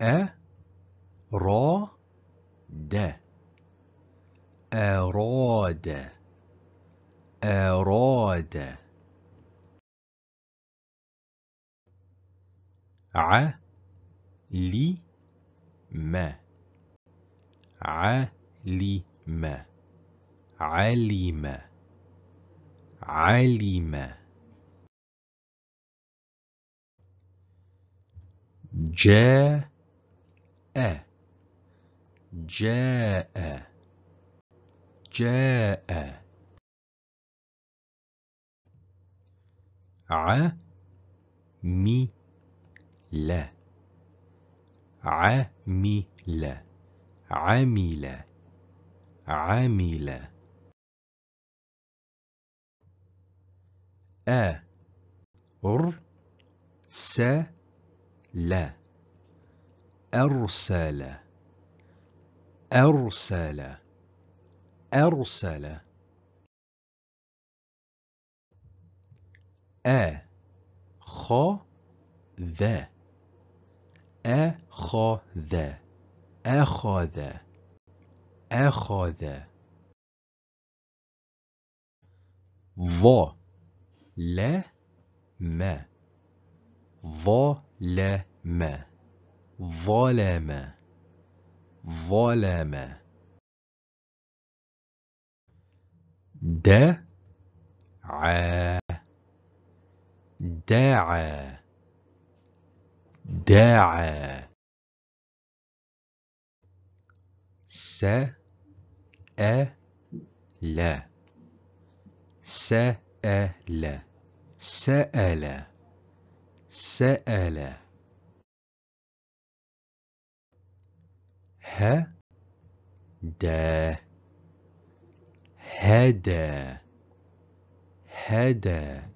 أراد أراد أراد علم علم علم علم جاء جاء جاء عمل عمل عمل عمل أرسل أرسل أرسل أرسل أ خ ذا أخذ أخذ أخذ ظ ل م ظلم ظلم ظلم دعا دعا دعا لا سأل سأل سأل هدى هدى هدى